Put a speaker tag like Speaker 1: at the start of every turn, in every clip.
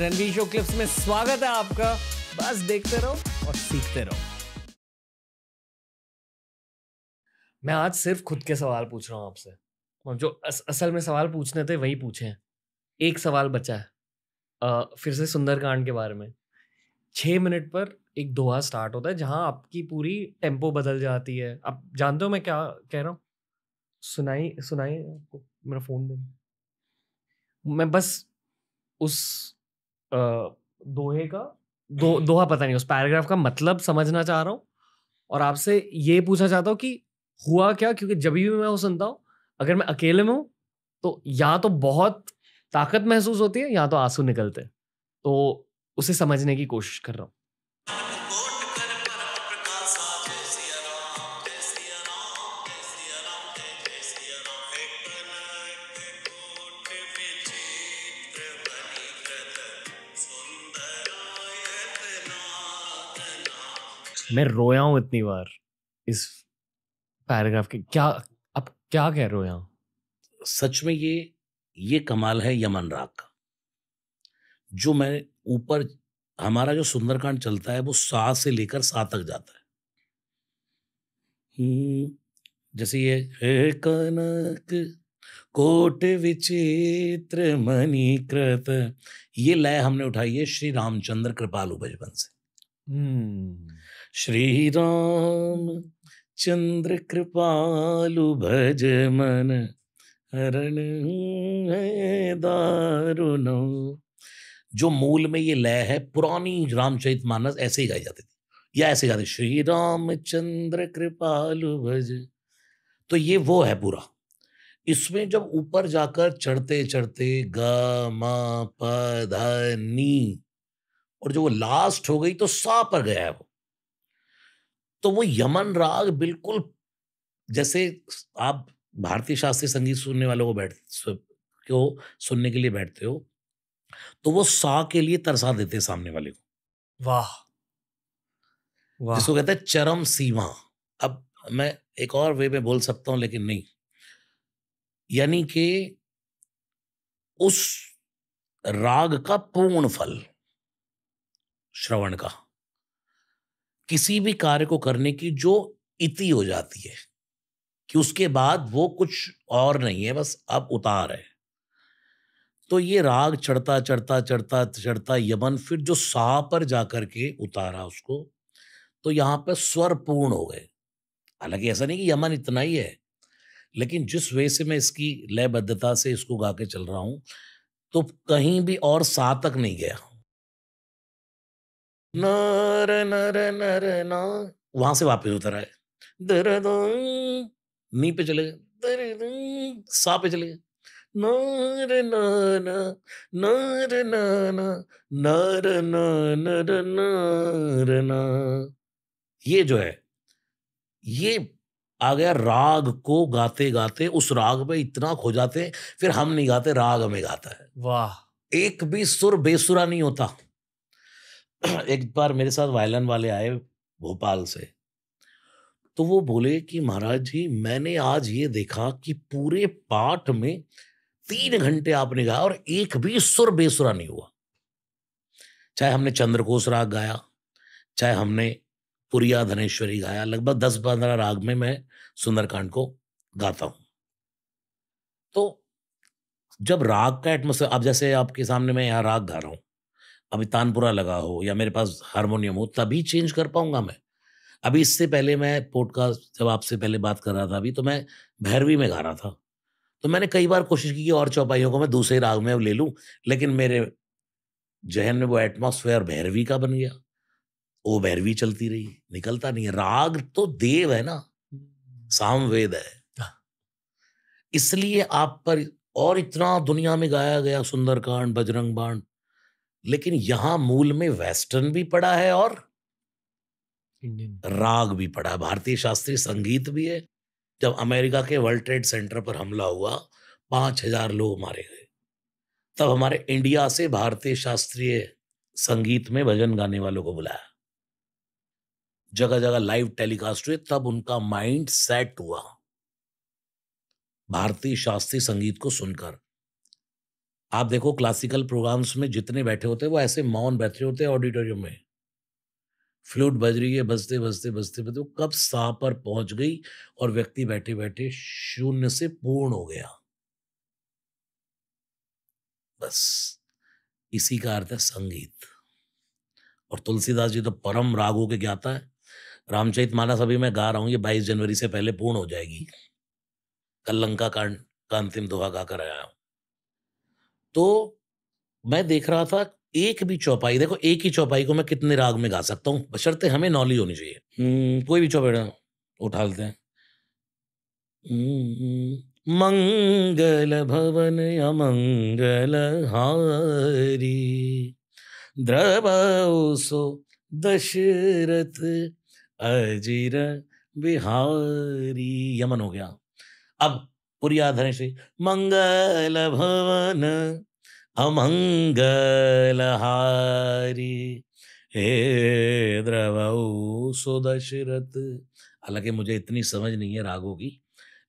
Speaker 1: Ranveer show clips में स्वागत है आपका बस देखते रहो और सीखते रहो मैं आज सिर्फ खुद के सवाल पूछ रहा हूं आपसे मतलब जो अस, असल में सवाल पूछने थे वही पूछे हैं एक सवाल बचा है आ, फिर से सुंदरकांड के बारे में छह मिनट पर एक दोहा स्टार्ट होता है जहां आपकी पूरी टेम्पो बदल जाती है आप जानते हो मैं क्या कह रहा हूँ सुनाई सुनाई आपको मेरा फ़ोन दे मैं बस उस दोहे का दो दोहा पता नहीं उस पैराग्राफ का मतलब समझना चाह रहा हूँ और आपसे ये पूछना चाहता हूँ कि हुआ क्या क्योंकि जब भी मैं वो सुनता हूँ अगर मैं अकेले में हूँ तो यहाँ तो बहुत ताकत महसूस होती है यहाँ तो आंसू निकलते हैं तो उसे समझने की कोशिश कर रहा हूँ मैं रोया हूं इतनी बार इस पैराग्राफ के क्या अब क्या कह रहे हो सच में ये ये कमाल है यमन राग का
Speaker 2: जो मैं ऊपर हमारा जो सुंदरकांड चलता है वो सा से लेकर सा तक जाता है हम्म, जैसे ये कनक कोट विचित्र मणिकृत ये लय हमने उठाई है श्री रामचंद्र कृपालु बचपन से
Speaker 1: hmm.
Speaker 2: श्री राम चंद्र कृपालु भज मन हरण है जो मूल में ये लय है पुरानी रामचरित मानस ऐसे ही गाई जाती थी या ऐसे गाते श्री राम चंद्र कृपालु भज तो ये वो है पूरा इसमें जब ऊपर जाकर चढ़ते चढ़ते ग म प ध नी और जो वो लास्ट हो गई तो सा पर गया है वो तो वो यमन राग बिल्कुल जैसे आप भारतीय शास्त्रीय संगीत सुनने वालों को बैठ को सुनने के लिए बैठते हो तो वो सा के लिए तरसा देते सामने वाले को वाह वाह जिसको कहते हैं चरम सीमा अब मैं एक और वे में बोल सकता हूं लेकिन नहीं यानी कि उस राग का पूर्ण फल श्रवण का किसी भी कार्य को करने की जो इति हो जाती है कि उसके बाद वो कुछ और नहीं है बस अब उतार है तो ये राग चढ़ता चढ़ता चढ़ता चढ़ता यमन फिर जो सा पर जाकर के उतारा उसको तो यहाँ पर स्वर पूर्ण हो गए हालांकि ऐसा नहीं कि यमन इतना ही है लेकिन जिस वे से मैं इसकी लयबद्धता से इसको गा के चल रहा हूँ तो कहीं भी और सा तक नहीं गया नर नर नर ना वहां से वापस उतर आए दर नी पे चले गए सा पे चले गए नर नर नर नर नर ये जो है ये आ गया राग को गाते गाते उस राग पे इतना खो जाते फिर हम नहीं गाते राग हमें गाता है
Speaker 1: वाह
Speaker 2: एक भी सुर बेसुरा नहीं होता एक बार मेरे साथ वायलन वाले आए भोपाल से तो वो बोले कि महाराज जी मैंने आज ये देखा कि पूरे पाठ में तीन घंटे आपने गाया और एक भी सुर बेसुरा नहीं हुआ चाहे हमने चंद्रकोश राग गाया चाहे हमने पुरिया धनेश्वरी गाया लगभग दस पंद्रह राग में मैं सुंदरकांड को गाता हूं तो जब राग का एटमोसफेयर आप जैसे आपके सामने मैं यहाँ राग गा रहा हूं अभी तानपुरा लगा हो या मेरे पास हारमोनियम हो तभी चेंज कर पाऊंगा मैं अभी इससे पहले मैं पॉडकास्ट जब आपसे पहले बात कर रहा था अभी तो मैं भैरवी में गा रहा था तो मैंने कई बार कोशिश की कि और चौपाइयों को मैं दूसरे राग में अब ले लूं लेकिन मेरे जहन में वो एटमोसफेयर भैरवी का बन गया वो भैरवी चलती रही निकलता नहीं है राग तो देव है ना सामवेद है हाँ। इसलिए आप पर और इतना दुनिया में गाया गया सुंदरकांड बजरंग बाण लेकिन यहां मूल में वेस्टर्न भी पड़ा है और राग भी पड़ा है भारतीय शास्त्रीय संगीत भी है जब अमेरिका के वर्ल्ड ट्रेड सेंटर पर हमला हुआ पांच हजार लोग मारे गए तब हमारे इंडिया से भारतीय शास्त्रीय संगीत में भजन गाने वालों को बुलाया जगह जगह लाइव टेलीकास्ट हुए तब उनका माइंड सेट हुआ भारतीय शास्त्रीय संगीत को सुनकर आप देखो क्लासिकल प्रोग्राम्स में जितने बैठे होते हैं वो ऐसे मौन बैठे होते हैं ऑडिटोरियम में फ्लूट बज रही है बजते बजते बजते बजते वो कब सा पर पहुंच गई और व्यक्ति बैठे बैठे शून्य से पूर्ण हो गया बस इसी का अर्थ है संगीत और तुलसीदास जी तो परम राग के ज्ञाता है रामचरित मानस अभी मैं गा रहा हूँ ये बाईस जनवरी से पहले पूर्ण हो जाएगी कल लंका कांड का अंतिम दोहा गाकर आया हूँ तो मैं देख रहा था एक भी चौपाई देखो एक ही चौपाई को मैं कितने राग में गा सकता हूँ बशर्ते हमें नॉलेज होनी चाहिए हम्म, कोई भी चौपाई उठा लेते हैं हम्म, मंगल भवन अमंगल हारी द्रवसो दशरथ अजीर बिहारी यमन हो गया अब पुरियाधर श्री मंगल भवन हारी हे द्रव सुदशरथ हालांकि मुझे इतनी समझ नहीं है रागों की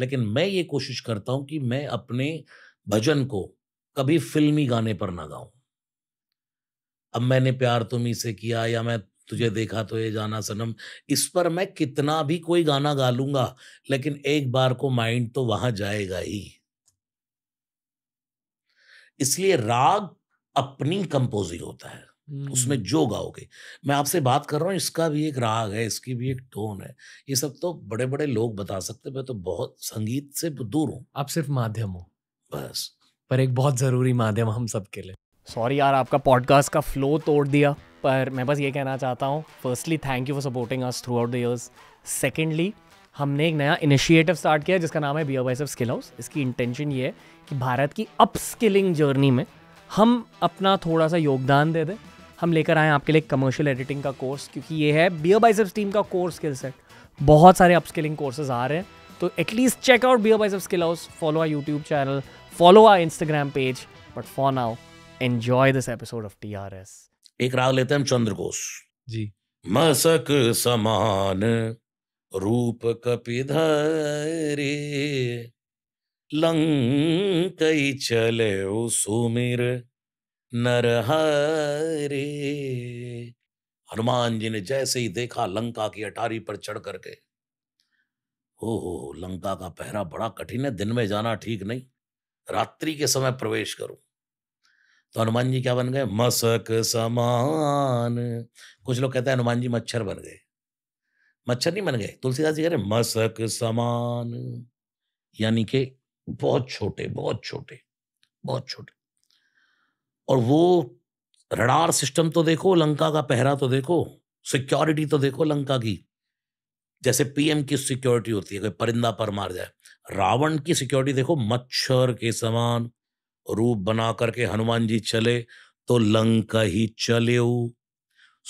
Speaker 2: लेकिन मैं ये कोशिश करता हूं कि मैं अपने भजन को कभी फिल्मी गाने पर ना गाऊं अब मैंने प्यार तुम्ही से किया या मैं तुझे देखा तो ये जाना सनम इस पर मैं कितना भी कोई गाना गा लूंगा लेकिन एक बार को माइंड तो वहां जाएगा ही इसलिए राग अपनी कंपोजिंग होता है उसमें हम्म। जो गाओगे मैं आपसे बात कर रहा हूं इसका भी एक राग है इसकी भी एक टोन है ये सब तो बड़े बड़े लोग बता सकते मैं तो बहुत संगीत से दूर हूं
Speaker 1: आप सिर्फ माध्यम हो बस पर एक बहुत जरूरी माध्यम हम सबके लिए सॉरी यार आपका पॉडकास्ट का फ्लो तोड़ दिया पर मैं बस ये कहना चाहता हूँ firstly thank you for supporting us throughout the years secondly हमने एक नया इनिशिएटिव स्टार्ट किया जिसका नाम है B beer biceps skill house इसकी इंटेंशन ये है कि भारत की अप स्किलिंग जर्नी में हम अपना थोड़ा सा योगदान दे दें हम लेकर आए आपके लिए कमर्शियल एडिटिंग का कोर्स क्योंकि ये है बी बियर बाइसेप्स टीम का कोर्स स्किल सेट बहुत सारे अप स्किलिंग कोर्सेज आ रहे हैं तो at least check out beer biceps skill house follow our YouTube channel follow our Instagram page but for now enjoy this episode of TRS
Speaker 2: एक राग लेते हैं हम चंद्र घोष जी मसक समान रूप
Speaker 1: कपिधरे
Speaker 2: लंक चले सुमिर नरहरे हनुमान जी ने जैसे ही देखा लंका की अटारी पर चढ़ करके हो हो लंका का पहरा बड़ा कठिन है दिन में जाना ठीक नहीं रात्रि के समय प्रवेश करूं तो हनुमान जी क्या बन गए मसक समान कुछ लोग कहते हैं हनुमान जी मच्छर बन गए मच्छर नहीं बन गए तुलसीदास जी कह रहे मसक समान यानी के बहुत छोटे बहुत छोटे बहुत छोटे और वो रडार सिस्टम तो देखो लंका का पहरा तो देखो सिक्योरिटी तो देखो लंका की जैसे पीएम की सिक्योरिटी होती है कोई परिंदा पर मार जाए रावण की सिक्योरिटी देखो मच्छर के समान रूप बना करके हनुमान जी चले तो लंका ही चले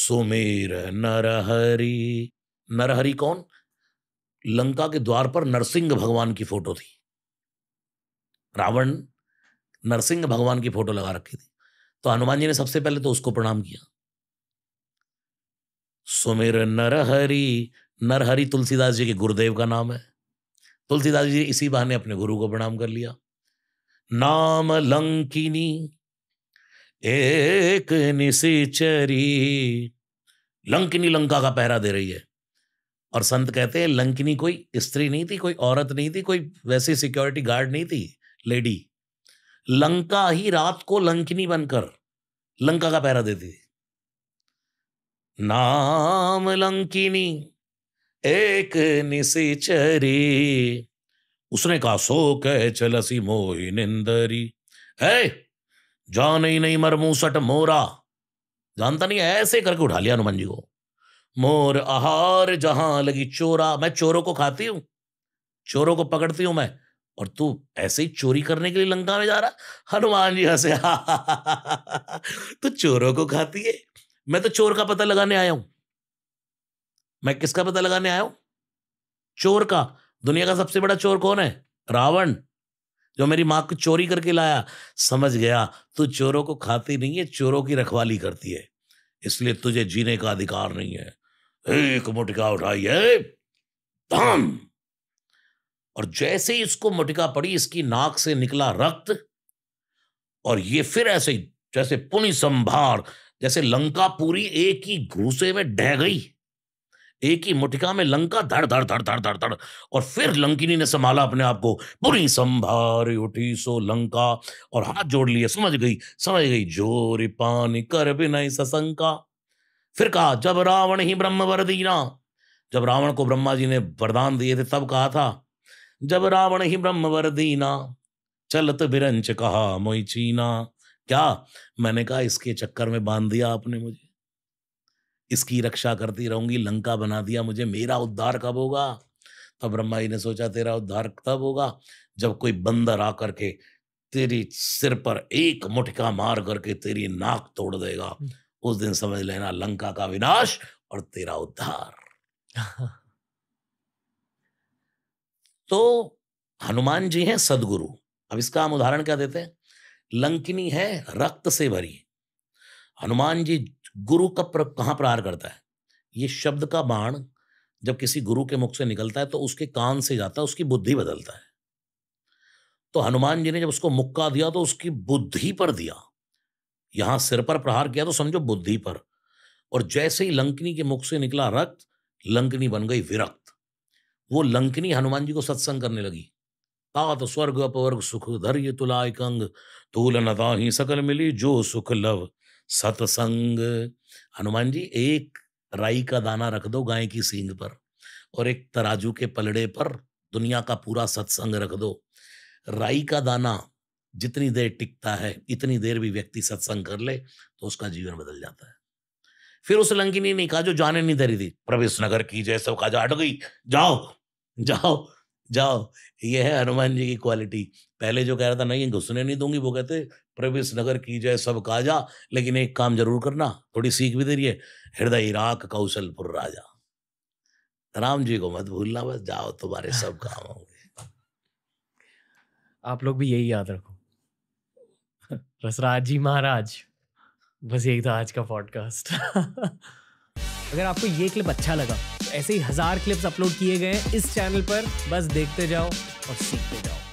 Speaker 2: सुमेर नरहरी नरहरी कौन लंका के द्वार पर नरसिंह भगवान की फोटो थी रावण नरसिंह भगवान की फोटो लगा रखी थी तो हनुमान जी ने सबसे पहले तो उसको प्रणाम किया सुमेर नरहरी नरहरी तुलसीदास जी के गुरुदेव का नाम है तुलसीदास जी इसी बहाने अपने गुरु को प्रणाम कर लिया नाम लंकिनी एक निशिचरी लंकिनी लंका का पहरा दे रही है और संत कहते हैं लंकिनी कोई स्त्री नहीं थी कोई औरत नहीं थी कोई वैसी सिक्योरिटी गार्ड नहीं थी लेडी लंका ही रात को लंकिनी बनकर लंका का पहरा देती थी नाम लंकिनी एक निशिचरी उसने कहा सो कह चलसी मोहि निंदरी है जान ही नहीं मर मूसट मोरा जानता नहीं ऐसे करके उठा लिया हनुमान जी को मोर आहार जहां लगी चोरा मैं चोरों को खाती हूं चोरों को पकड़ती हूं मैं और तू ऐसे ही चोरी करने के लिए लंका में जा रहा हनुमान जी हंसे तू चोरों को खाती है मैं तो चोर का पता लगाने आया हूं मैं किसका पता लगाने आया हूं चोर का दुनिया का सबसे बड़ा चोर कौन है रावण जो मेरी माँ को चोरी करके लाया समझ गया तू चोरों को खाती नहीं है चोरों की रखवाली करती है इसलिए तुझे जीने का अधिकार नहीं है एक मुटिका उठाई है धाम और जैसे ही इसको मुटिका पड़ी इसकी नाक से निकला रक्त और ये फिर ऐसे जैसे पुनि संभार जैसे लंका पूरी एक ही घूसे में ढह गई एक ही मुठिका में लंका धड़ धड़ धड़ धड़ धड़ धड़ और फिर लंकिनी ने संभाला अपने आप को पूरी संभार उठी सो लंका और हाथ जोड़ लिए समझ गई समझ गई जोर पानी कर भी नहीं सशंका फिर कहा जब रावण ही ब्रह्म वर दीना जब रावण को ब्रह्मा जी ने वरदान दिए थे तब कहा था जब रावण ही ब्रह्म वर दीना चलत बिरंच कहा मोई चीना क्या मैंने कहा इसके चक्कर में बांध दिया आपने मुझे इसकी रक्षा करती रहूंगी लंका बना दिया मुझे मेरा उद्धार कब होगा तब ब्रह्मा जी ने सोचा तेरा उद्धार तब होगा जब कोई बंदर आकर के तेरी सिर पर एक मुठका मार करके तेरी नाक तोड़ देगा हम्म। उस दिन समझ लेना लंका का विनाश और तेरा उद्धार तो हनुमान जी हैं सदगुरु अब इसका हम उदाहरण क्या देते हैं लंकिनी है रक्त से भरी हनुमान जी गुरु का प्र, कहाँ प्रहार करता है ये शब्द का बाण जब किसी गुरु के मुख से निकलता है तो उसके कान से जाता है उसकी बुद्धि बदलता है तो हनुमान जी ने जब उसको मुक्का दिया तो उसकी बुद्धि पर दिया यहां सिर पर प्रहार किया तो समझो बुद्धि पर और जैसे ही लंकनी के मुख से निकला रक्त लंकनी बन गई विरक्त वो लंकनी हनुमान जी को सत्संग करने लगी तात स्वर्ग अपवर्ग सुख धर्य तुलाय कंग तूल ही सकल मिली जो सुख लव सतसंग हनुमान जी एक राई का दाना रख दो गाय की सींग पर और एक तराजू के पलड़े पर दुनिया का पूरा सत्संग रख दो राई का दाना जितनी देर टिकता है इतनी देर भी व्यक्ति सत्संग कर ले तो उसका जीवन बदल जाता है फिर उस लंकिनी ने कहा जो जाने नहीं दे रही थी प्रवेश नगर की जैसे सब गई जाओ जाओ जाओ ये है हनुमान जी की क्वालिटी पहले जो कह रहा था नहीं घुसने नहीं दूंगी वो कहते प्रवेश नगर की जाए सब जा लेकिन एक काम जरूर करना थोड़ी सीख भी दे रही है हृदय इराक कौशलपुर राजा राम जी को मत भूलना बस जाओ तुम्हारे सब काम होंगे
Speaker 1: आप लोग भी यही याद रखो रसराज जी महाराज बस यही था आज का पॉडकास्ट अगर आपको ये क्लिप अच्छा लगा ऐसे ही हजार क्लिप्स अपलोड किए गए इस चैनल पर बस देखते जाओ और सीखते जाओ